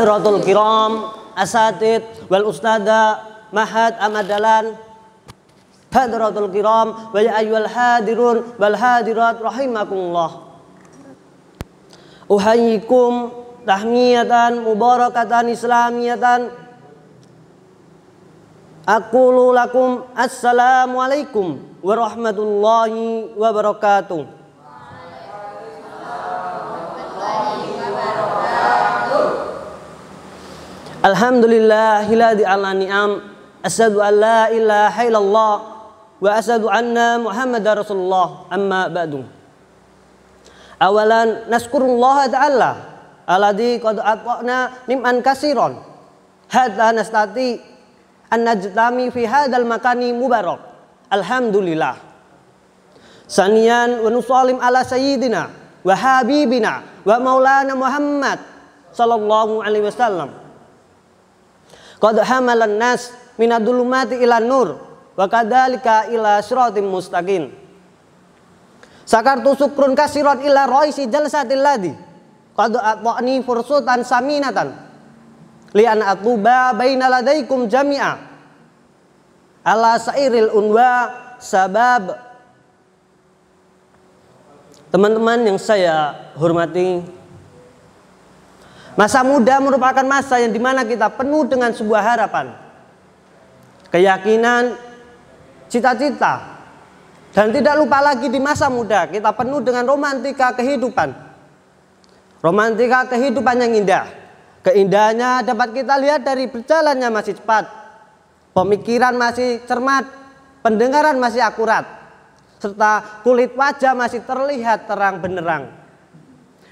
hadratul kiram asatid wal ustada mahad amadalan hadratul kiram wal ya Ayyul hadirun wal hadirat rahimakumullah uhayyikum tahmiyatan mubarakatan islamiyatan Aku lulakum assalamualaikum warahmatullahi wabarakatuh Alhamdulillahilladzi ala ni'am Asadu an la ilaha illallah wa asadu anna muhammad Rasulullah amma ba'du. Awalan naskurullah ta'ala Aladhi qad atwa'na nim'an kasiron Hadha nastati an najtami fi hadal makani mubarak. Alhamdulillah. Sanian wa nusalim ala sayyidina wa habibina wa maulana Muhammad sallallahu alaihi wasallam Qad hamalan nas minadulumati ila nur wa kadzalika ila siratim mustaqim. Sakartu sukrun kasirat ila raisi jalsatil ladhi Qad atwani fursutan saminatan. Li an atuba baina ladaikum jami'a. Ala sairil unwa sabab. Teman-teman yang saya hormati, Masa muda merupakan masa yang dimana kita penuh dengan sebuah harapan, keyakinan, cita-cita, dan tidak lupa lagi di masa muda kita penuh dengan romantika kehidupan. Romantika kehidupan yang indah. Keindahannya dapat kita lihat dari berjalannya masih cepat. Pemikiran masih cermat, pendengaran masih akurat, serta kulit wajah masih terlihat terang benderang.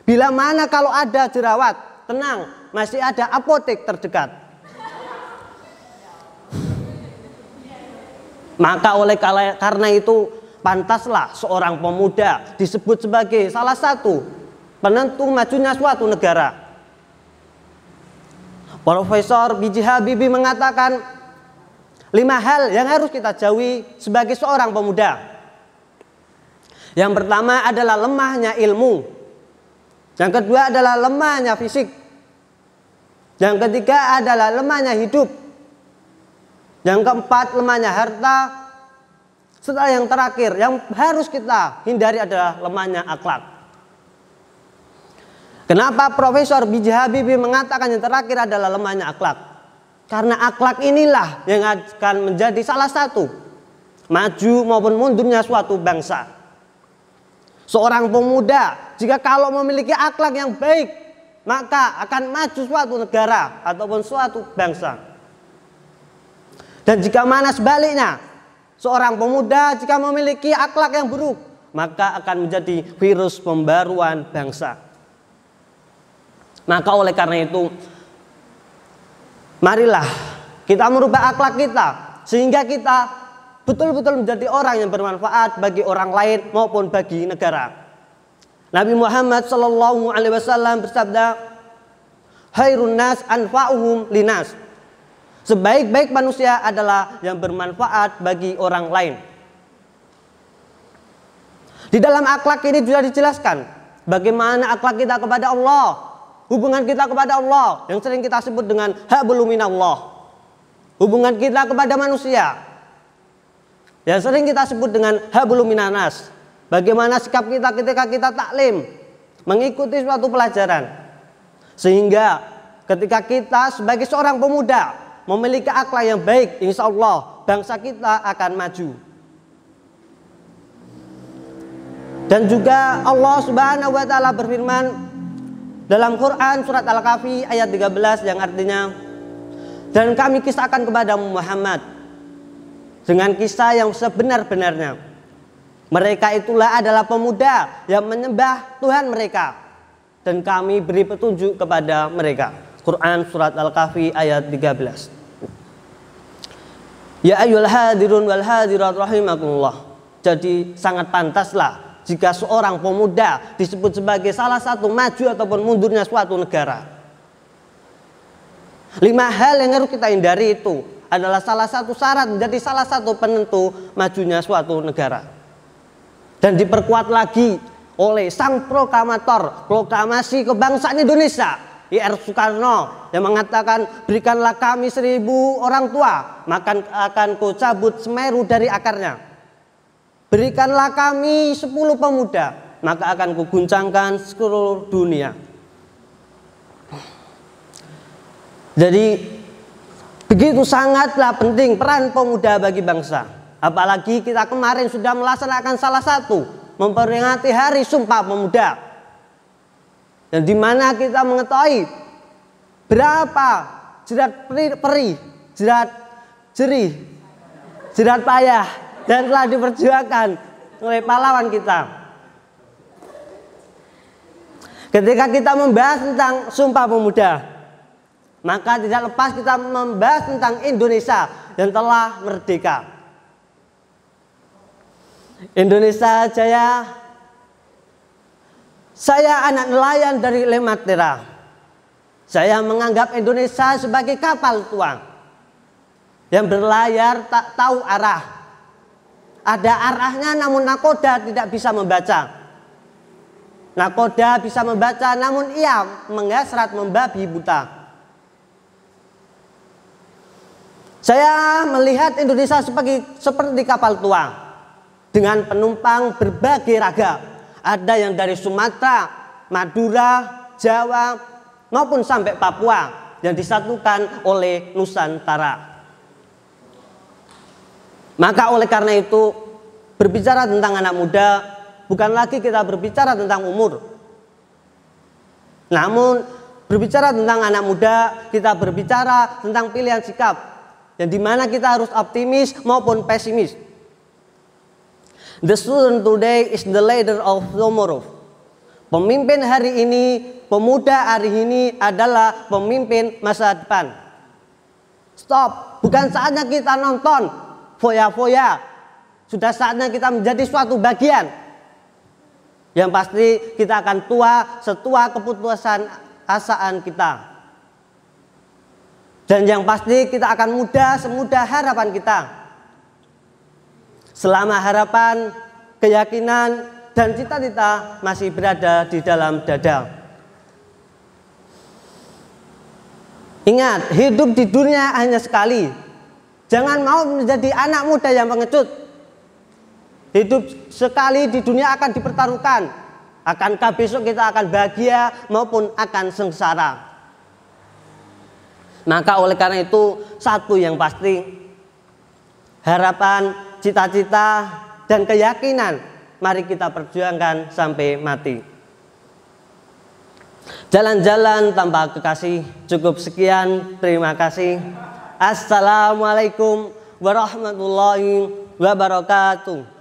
Bila mana kalau ada jerawat, tenang, masih ada apotek terdekat. Maka oleh karena itu pantaslah seorang pemuda disebut sebagai salah satu penentu majunya suatu negara. Profesor Biji Habibie mengatakan lima hal yang harus kita jauhi sebagai seorang pemuda. Yang pertama adalah lemahnya ilmu. Yang kedua adalah lemahnya fisik. Yang ketiga adalah lemahnya hidup. Yang keempat lemahnya harta. Setelah yang terakhir yang harus kita hindari adalah lemahnya akhlak. Kenapa Profesor Biji Habibie mengatakan yang terakhir adalah lemahnya akhlak? Karena akhlak inilah yang akan menjadi salah satu maju maupun mundurnya suatu bangsa. Seorang pemuda jika kalau memiliki akhlak yang baik, maka akan maju suatu negara ataupun suatu bangsa. Dan jika mana sebaliknya, seorang pemuda jika memiliki akhlak yang buruk, maka akan menjadi virus pembaruan bangsa. Maka oleh karena itu, marilah kita merubah akhlak kita sehingga kita betul-betul menjadi orang yang bermanfaat bagi orang lain maupun bagi negara. Nabi Muhammad Shallallahu Alaihi Wasallam bersabda, "Hairun nas anfa'uhum linas." Sebaik-baik manusia adalah yang bermanfaat bagi orang lain. Di dalam akhlak ini sudah dijelaskan bagaimana akhlak kita kepada Allah, hubungan kita kepada Allah yang sering kita sebut dengan hak Allah. Hubungan kita kepada manusia yang sering kita sebut dengan hak nas Bagaimana sikap kita ketika kita taklim mengikuti suatu pelajaran. Sehingga ketika kita sebagai seorang pemuda memiliki akhlak yang baik, insya Allah bangsa kita akan maju. Dan juga Allah Subhanahu wa taala berfirman dalam Quran surat Al-Kahfi ayat 13 yang artinya dan kami kisahkan kepada Muhammad dengan kisah yang sebenar-benarnya mereka itulah adalah pemuda yang menyembah Tuhan mereka dan kami beri petunjuk kepada mereka. Quran surat Al-Kahfi ayat 13. Ya ayul hadirun wal hadirat rahimakumullah. Jadi sangat pantaslah jika seorang pemuda disebut sebagai salah satu maju ataupun mundurnya suatu negara. Lima hal yang harus kita hindari itu adalah salah satu syarat menjadi salah satu penentu majunya suatu negara dan diperkuat lagi oleh sang proklamator proklamasi kebangsaan Indonesia IR Soekarno yang mengatakan berikanlah kami seribu orang tua maka akan ku cabut semeru dari akarnya berikanlah kami sepuluh pemuda maka akan kuguncangkan seluruh dunia jadi begitu sangatlah penting peran pemuda bagi bangsa Apalagi kita kemarin sudah melaksanakan salah satu memperingati hari Sumpah Pemuda. Dan di mana kita mengetahui berapa jerat peri, jerat jerih, jerat payah dan telah diperjuangkan oleh pahlawan kita. Ketika kita membahas tentang Sumpah Pemuda, maka tidak lepas kita membahas tentang Indonesia yang telah merdeka. Indonesia Jaya. Saya anak nelayan dari Lematera. Saya menganggap Indonesia sebagai kapal tuang yang berlayar tak tahu arah. Ada arahnya namun nakoda tidak bisa membaca. Nakoda bisa membaca namun ia mengasrat membabi buta. Saya melihat Indonesia sebagai seperti kapal tua dengan penumpang berbagai ragam. Ada yang dari Sumatera, Madura, Jawa, maupun sampai Papua yang disatukan oleh Nusantara. Maka oleh karena itu berbicara tentang anak muda bukan lagi kita berbicara tentang umur. Namun berbicara tentang anak muda kita berbicara tentang pilihan sikap yang dimana kita harus optimis maupun pesimis. The student today is the leader of tomorrow. Pemimpin hari ini, pemuda hari ini adalah pemimpin masa depan. Stop, bukan saatnya kita nonton foya-foya. Sudah saatnya kita menjadi suatu bagian. Yang pasti kita akan tua setua keputusan asaan kita. Dan yang pasti kita akan muda semudah harapan kita selama harapan, keyakinan, dan cita-cita masih berada di dalam dada. Ingat, hidup di dunia hanya sekali. Jangan mau menjadi anak muda yang pengecut. Hidup sekali di dunia akan dipertaruhkan. Akankah besok kita akan bahagia maupun akan sengsara? Maka oleh karena itu satu yang pasti harapan cita-cita, dan keyakinan. Mari kita perjuangkan sampai mati. Jalan-jalan tanpa kekasih, cukup sekian. Terima kasih. Assalamualaikum warahmatullahi wabarakatuh.